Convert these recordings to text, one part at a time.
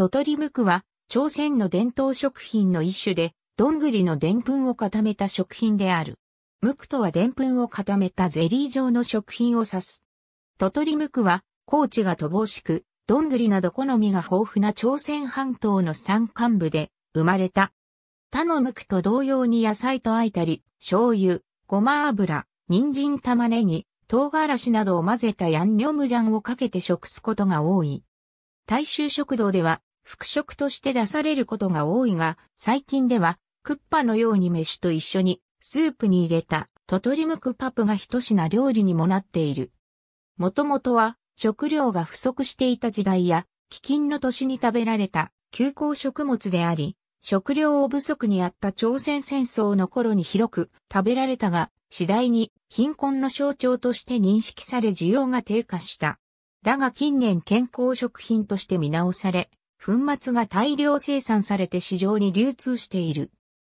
トトリムクは、朝鮮の伝統食品の一種で、どんぐりのでんぷんを固めた食品である。ムクとはでんぷんを固めたゼリー状の食品を指す。トトリムクは、高知が乏しく、どんぐりなど好みが豊富な朝鮮半島の山間部で生まれた。他のムクと同様に野菜とあいたり、醤油、ごま油、人参玉ねぎ、唐辛子などを混ぜたヤンニョムジャンをかけて食すことが多い。大衆食堂では副食として出されることが多いが、最近では、クッパのように飯と一緒に、スープに入れた、トトリムクパプが一品料理にもなっている。もともとは、食料が不足していた時代や、飢饉の年に食べられた、休耕食物であり、食料を不足にあった朝鮮戦争の頃に広く食べられたが、次第に貧困の象徴として認識され需要が低下した。だが近年健康食品として見直され、粉末が大量生産されて市場に流通している。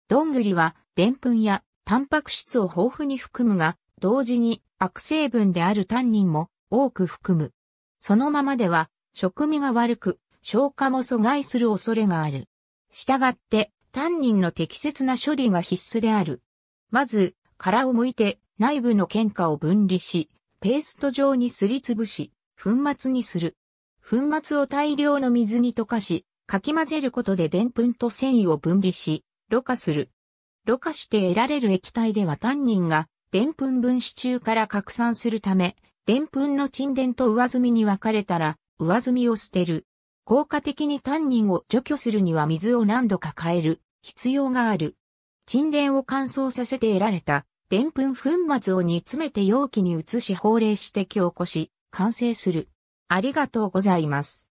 どんぐりは、でんぷんやタンパク質を豊富に含むが、同時に悪成分であるタンニンも多く含む。そのままでは、食味が悪く、消化も阻害する恐れがある。したがって、タンニンの適切な処理が必須である。まず、殻を剥いて内部の喧嘩を分離し、ペースト状にすりつぶし、粉末にする。粉末を大量の水に溶かし、かき混ぜることで澱粉と繊維を分離し、ろ過する。ろ過して得られる液体ではタンニンが、澱粉分子中から拡散するため、澱粉の沈殿と上澄みに分かれたら、上澄みを捨てる。効果的にタンニンを除去するには水を何度か変える必要がある。沈殿を乾燥させて得られた、澱粉粉末を煮詰めて容器に移し法令して強固し、完成する。ありがとうございます。